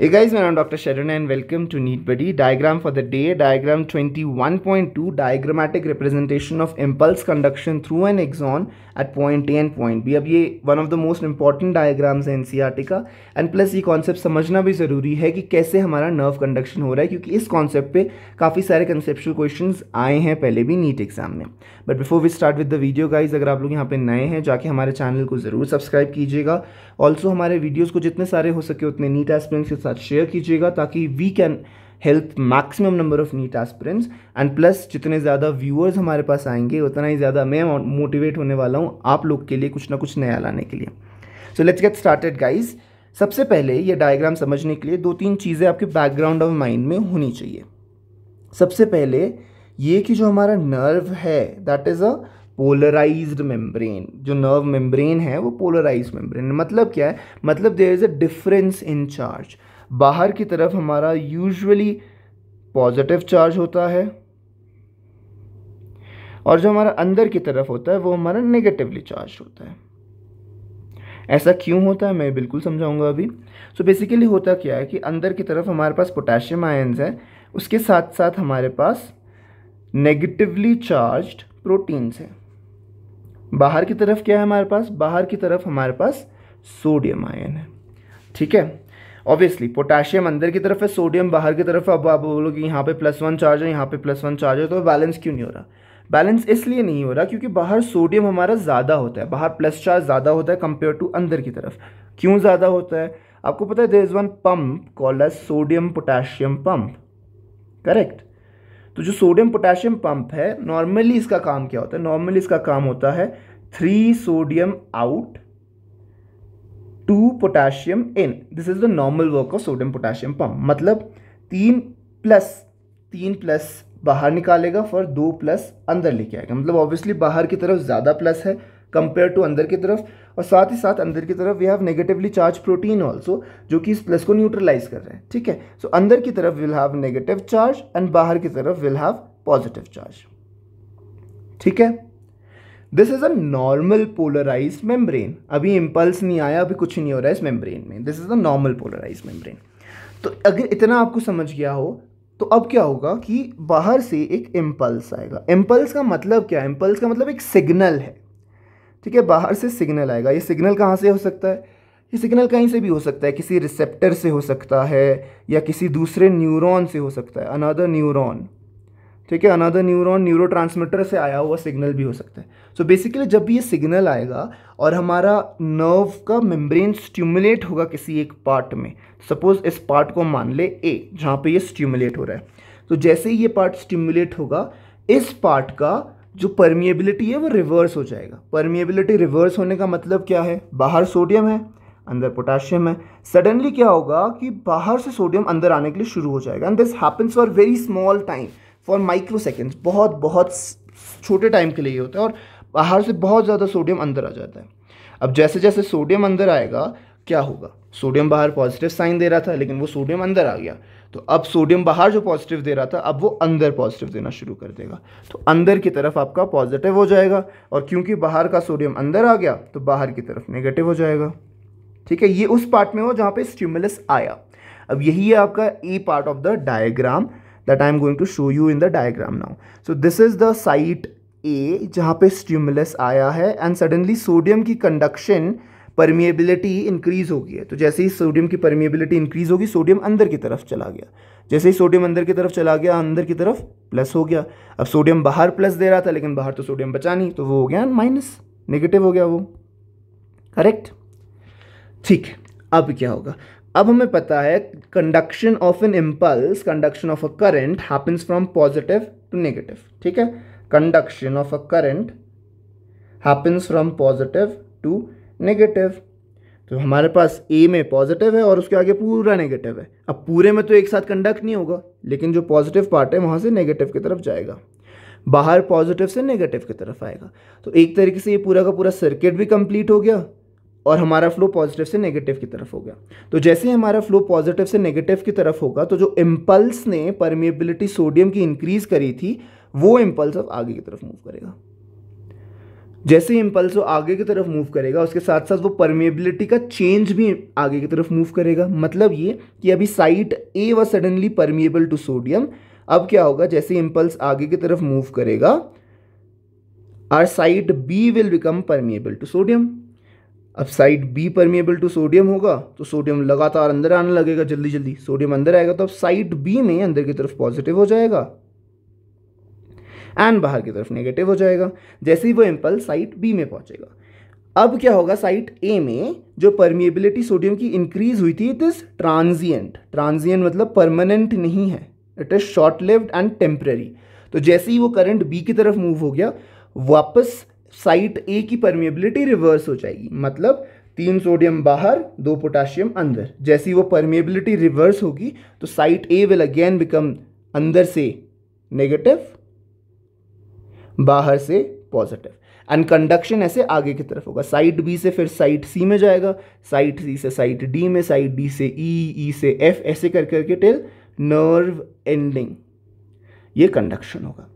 Hey guys, my name is Dr. Sharon and welcome to Neat Buddy. Diagram for the day, diagram 21.2, diagrammatic representation of impulse conduction through an axon at point A and point B. Now, this is one of the most important diagrams in NCRT. का and plus this concept is also necessary to understand how our nerve conduction हो रहा Because क्योंकि इस concept पे काफ़ी सारे conceptual questions in the Neat exam में. But before we start with the video guys, if you are new here, go to our channel and subscribe. ज़रूर subscribe कीजिएगा. Also हमारे videos को जितने सारे हो सके उतने NEET एस्पिरेंट्स के साथ शेयर कीजिएगा ताकि we can help maximum number of NEET aspirants and plus जितने ज़्यादा व्यूअर्स हमारे पास आएंगे उतना ही ज़्यादा मैं मोटिवेट होने वाला हूँ आप लोग के लिए कुछ ना कुछ नया लाने के लिए so let's get started guys सबसे पहले ये डायग्राम समझने के लिए दो तीन चीज़ें आपके बैकग्राउंड ऑफ माइंड में होनी चाहिए सबसे पहले ये कि जो हमारा नर्व है that is a polarized membrane जो नर्व मेम्ब्रेन है वो पोलराइज मेम्ब्रेन मतलब क्या है मतलब there is a difference in charge बाहर की तरफ हमारा यूजुअली पॉजिटिव चार्ज होता है और जो हमारा अंदर की तरफ होता है वो हमारा नेगेटिवली चार्ज होता है ऐसा क्यों होता है मैं बिल्कुल समझाऊंगा अभी सो so बेसिकली होता क्या है कि अंदर की तरफ हमारे पास पोटेशियम आयन्स हैं उसके साथ साथ हमारे पास नेगेटिवली चार्ज्ड प्रोटीन्स हैं बाहर की तरफ क्या है हमारे पास बाहर की तरफ हमारे पास सोडियम आयन है ठीक है ऑब्वियसली पोटेशियम अंदर की तरफ है सोडियम बाहर की तरफ है अब आप बोलोगे यहाँ पे प्लस वन चार्ज है यहाँ पे प्लस वन चार्ज है तो बैलेंस क्यों नहीं हो रहा बैलेंस इसलिए नहीं हो रहा क्योंकि बाहर सोडियम हमारा ज़्यादा होता है बाहर प्लस चार्ज ज़्यादा होता है कंपेयर टू अंदर की तरफ क्यों ज़्यादा होता है आपको पता है there is one pump call as sodium potassium pump correct तो जो सोडियम पोटेशियम पम्प है नॉर्मली इसका काम क्या होता है नॉर्मली इसका काम होता है three sodium out two potassium in this is the normal work of sodium potassium pump मतलब तीन प्लस तीन प्लस बाहर निकालेगा फॉर दो प्लस अंदर लेके आएगा मतलब ऑब्वियसली बाहर की तरफ ज़्यादा प्लस है कंपेयर टू अंदर की तरफ और साथ ही साथ अंदर की तरफ we have negatively charge protein also जो कि इस प्लस को न्यूट्रलाइज कर रहे हैं ठीक है सो so, अंदर की तरफ will have negative charge and बाहर की तरफ विल हैव पॉजिटिव चार्ज ठीक है this is a normal polarize membrane अभी इम्पल्स नहीं आया अभी कुछ नहीं हो रहा है इस मेम्ब्रेन में this is a normal polarize membrane तो अगर इतना आपको समझ गया हो तो अब क्या होगा कि बाहर से एक इम्पल्स आएगा इम्पल्स का मतलब क्या है इम्पल्स का मतलब एक सिग्नल है ठीक है बाहर से सिग्नल आएगा ये सिग्नल कहाँ से हो सकता है ये सिग्नल कहीं से भी हो सकता है किसी रिसेप्टर से हो सकता है या किसी दूसरे न्यूरॉन से हो सकता है अनदर न्यूरॉन ठीक है अनदर न्यूरॉन न्यूरो से आया हुआ सिग्नल भी हो सकता है सो so बेसिकली जब भी ये सिग्नल आएगा और हमारा नर्व का मेम्ब्रेन स्ट्यूमुलेट होगा किसी एक पार्ट में सपोज इस पार्ट को मान ले ए जहाँ पे ये स्ट्यूमुलेट हो रहा है तो जैसे ही ये पार्ट स्ट्यूमुलेट होगा इस पार्ट का जो परमिएबिलिटी है वो रिवर्स हो जाएगा परमिएबिलिटी रिवर्स होने का मतलब क्या है बाहर सोडियम है अंदर पोटाशियम है सडनली क्या होगा कि बाहर से सोडियम अंदर आने के लिए शुरू हो जाएगा and this happens for very small time for micro seconds बहुत बहुत छोटे टाइम के लिए ये होता है और बाहर से बहुत ज़्यादा सोडियम अंदर आ जाता है अब जैसे जैसे सोडियम अंदर आएगा क्या होगा सोडियम बाहर पॉजिटिव साइन दे रहा था लेकिन वो सोडियम अंदर आ गया तो अब सोडियम बाहर जो पॉजिटिव दे रहा था अब वो अंदर पॉजिटिव देना शुरू कर देगा तो अंदर की तरफ आपका पॉजिटिव हो जाएगा और क्योंकि बाहर का सोडियम अंदर आ गया तो बाहर की तरफ नेगेटिव हो जाएगा ठीक है ये उस पार्ट में हो जहाँ पे स्टिमुलस आया अब यही है आपका a part of the diagram that I am going to show you in the diagram now. So this is the site A जहाँ पे stimulus आया है and suddenly sodium की conduction परमिएबिलिटी इंक्रीज होगी है तो जैसे ही सोडियम की परमिएबिलिटी इंक्रीज होगी सोडियम अंदर की तरफ चला गया जैसे ही सोडियम अंदर की तरफ चला गया अंदर की तरफ प्लस हो गया अब सोडियम बाहर प्लस दे रहा था लेकिन बाहर तो सोडियम बचा नहीं तो वो हो गया माइनस नेगेटिव हो गया वो करेक्ट ठीक अब क्या होगा अब हमें पता है conduction of an impulse conduction of a current happens from positive to negative ठीक है conduction of a current happens from positive to negative तो हमारे पास ए में पॉजिटिव है और उसके आगे पूरा नेगेटिव है अब पूरे में तो एक साथ कंडक्ट नहीं होगा लेकिन जो पॉजिटिव पार्ट है वहाँ से नेगेटिव की तरफ जाएगा बाहर पॉजिटिव से नेगेटिव की तरफ आएगा तो एक तरीके से ये पूरा का पूरा सर्किट भी कंप्लीट हो गया और हमारा फ्लो पॉजिटिव से नेगेटिव की तरफ हो गया तो जैसे ही हमारा फ्लो पॉजिटिव से नेगेटिव की तरफ होगा तो जो इम्पल्स ने परमिएबिलिटी सोडियम की इंक्रीज करी थी वो इम्पल्स अब आगे की तरफ मूव करेगा जैसे ही इम्पल्स वो आगे की तरफ मूव करेगा उसके साथ साथ वो परमिएबिलिटी का चेंज भी आगे की तरफ मूव करेगा मतलब ये कि अभी साइट ए व सडनली परमिएबल टू सोडियम अब क्या होगा जैसे इम्पल्स आगे की तरफ मूव करेगा or site B will become permeable to sodium अब side B permeable to sodium होगा तो सोडियम लगातार अंदर आने लगेगा जल्दी जल्दी सोडियम अंदर आएगा तो अब साइड बी में अंदर की तरफ पॉजिटिव हो जाएगा एंड बाहर की तरफ नेगेटिव हो जाएगा जैसे ही वो एम्पल साइट बी में पहुंचेगा अब क्या होगा साइट ए में जो परमिएबिलिटी सोडियम की इंक्रीज हुई थी इट इज़ ट्रांजियंट ट्रांजियंट मतलब परमानेंट नहीं है it is short lived and temporary तो जैसे ही वो करंट बी की तरफ मूव हो गया वापस साइट ए की परमेबिलिटी रिवर्स हो जाएगी मतलब तीन सोडियम बाहर दो पोटाशियम अंदर जैसी वो परमेबिलिटी रिवर्स होगी तो site A will again become अंदर से नेगेटिव बाहर से पॉजिटिव एंड कंडक्शन ऐसे आगे की तरफ होगा साइट बी से फिर साइट सी में जाएगा साइट सी से साइट डी में साइट डी से ई e, ई e से एफ ऐसे कर करके टिल नर्व एंडिंग ये कंडक्शन होगा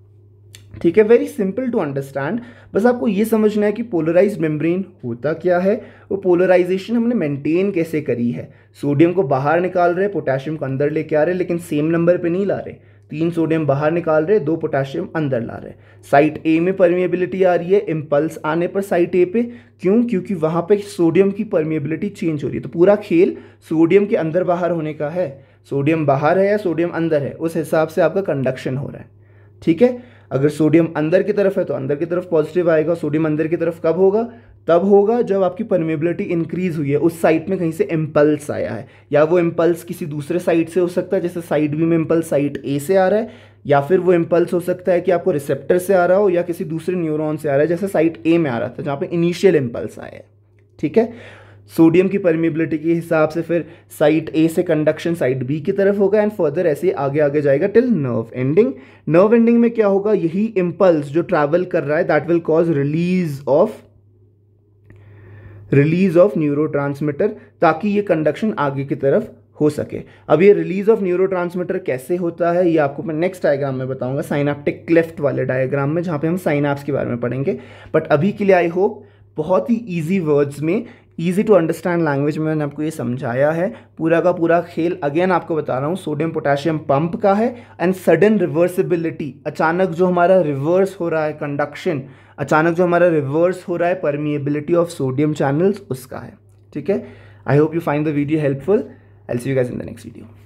ठीक है वेरी सिंपल टू अंडरस्टैंड बस आपको ये समझना है कि पोलराइज मेम्ब्रेन होता क्या है वो पोलराइजेशन हमने मेंटेन कैसे करी है सोडियम को बाहर निकाल रहे पोटेशियम को अंदर लेके आ रहे लेकिन सेम नंबर पे नहीं ला रहे तीन सोडियम बाहर निकाल रहे दो पोटेशियम अंदर ला रहे साइट ए में परमिएबिलिटी आ रही है इम्पल्स आने पर साइट ए पे क्यों क्योंकि वहाँ पर सोडियम की परमिएबिलिटी चेंज हो रही है तो पूरा खेल सोडियम के अंदर बाहर होने का है सोडियम बाहर है या सोडियम अंदर है उस हिसाब से आपका कंडक्शन हो रहा है ठीक है अगर सोडियम अंदर की तरफ है तो अंदर की तरफ पॉजिटिव आएगा सोडियम अंदर की तरफ कब होगा तब होगा जब आपकी परमेबिलिटी इंक्रीज हुई है उस साइट में कहीं से इम्पल्स आया है या वो इम्पल्स किसी दूसरे साइट से हो सकता है जैसे साइट बी में इम्पल्स साइट ए से आ रहा है या फिर वो इम्पल्स हो सकता है कि आपको रिसेप्टर से आ रहा हो या किसी दूसरे न्यूरॉन से आ रहा है जैसे साइट ए में आ रहा था जहाँ पे इनिशियल इम्पल्स आया है ठीक है सोडियम की परमिबिलिटी के हिसाब से फिर साइट ए से कंडक्शन साइट बी की तरफ होगा एंड फर्दर ऐसे आगे आगे जाएगा till nerve ending nerve ending में क्या होगा यही इम्पल्स जो ट्रैवल कर रहा है that will cause release of release of neuro ताकि ये कंडक्शन आगे की तरफ हो सके अब ये रिलीज ऑफ न्यूरो कैसे होता है ये आपको मैं नेक्स्ट डायग्राम में बताऊंगा साइनाप्टिक क्लेफ्ट वाले डायग्राम में जहाँ पे हम साइनाप्स के बारे में पढ़ेंगे बट अभी के लिए आई होप बहुत ही इजी वर्ड्स में ईजी टू अंडरस्टैंड लैंग्वेज में मैंने आपको ये समझाया है पूरा का पूरा खेल अगेन आपको बता रहा हूँ सोडियम पोटेशियम पंप का है एंड सडन रिवर्सिबिलिटी अचानक जो हमारा रिवर्स हो रहा है कंडक्शन अचानक जो हमारा रिवर्स हो रहा है परमिएबिलिटी ऑफ सोडियम चैनल्स उसका है ठीक है I hope you find the video helpful L see you guys in the next video